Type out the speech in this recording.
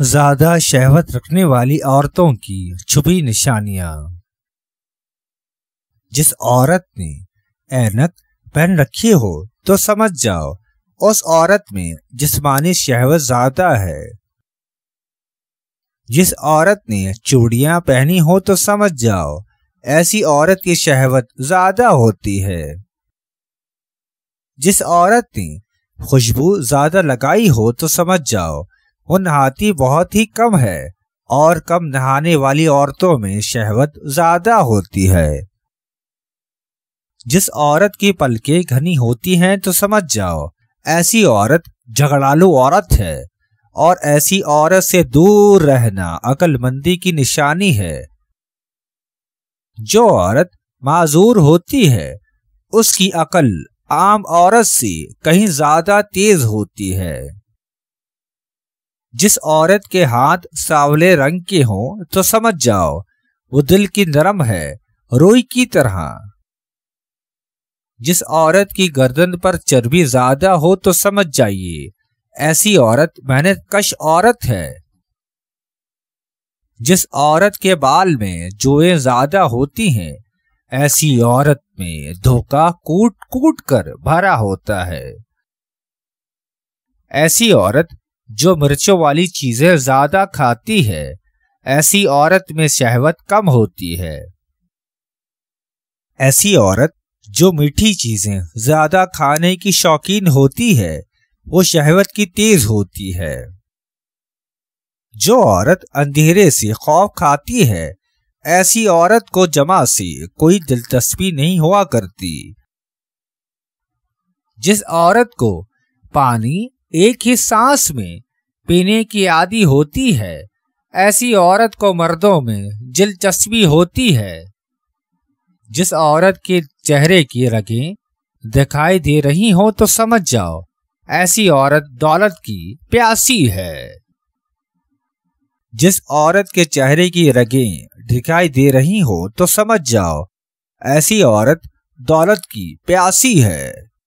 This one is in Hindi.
ज्यादा शहवत रखने वाली औरतों की छुपी निशानियां जिस औरत ने ऐनक पहन रखी हो तो समझ जाओ उस औरत में जिस्मानी शहवत ज्यादा है जिस औरत ने चूड़ियां पहनी हो तो समझ जाओ ऐसी औरत की शहवत ज्यादा होती है जिस औरत ने खुशबू ज्यादा लगाई हो तो समझ जाओ वो नहाती बहुत ही कम है और कम नहाने वाली औरतों में शहवत ज्यादा होती है जिस औरत की पलके घनी होती हैं तो समझ जाओ ऐसी औरत झगड़ालू औरत है और ऐसी औरत से दूर रहना अकलमंदी की निशानी है जो औरत माजूर होती है उसकी अकल आम औरत से कहीं ज्यादा तेज होती है जिस औरत के हाथ सावले रंग के हों तो समझ जाओ वो दिल की नरम है रोई की तरह जिस औरत की गर्दन पर चर्बी ज्यादा हो तो समझ जाइए ऐसी औरत मेहनत कश औरत है जिस औरत के बाल में जोएं ज्यादा होती हैं ऐसी औरत में धोखा कूट कूट कर भरा होता है ऐसी औरत जो मिर्चों वाली चीजें ज्यादा खाती है ऐसी औरत में शहवत कम होती है ऐसी औरत जो मीठी चीजें ज्यादा खाने की शौकीन होती है वो शहवत की तेज होती है जो औरत अंधेरे से खौफ खाती है ऐसी औरत को जमा से कोई दिलचस्पी नहीं हुआ करती जिस औरत को पानी एक ही सांस में पीने की आदि होती है ऐसी औरत को मर्दों में दिलचस्पी होती है जिस औरत के चेहरे की रगें दिखाई दे रही हो तो समझ जाओ ऐसी औरत दौलत की प्यासी है जिस औरत के चेहरे की रगें दिखाई दे रही हो तो समझ जाओ ऐसी औरत दौलत की प्यासी है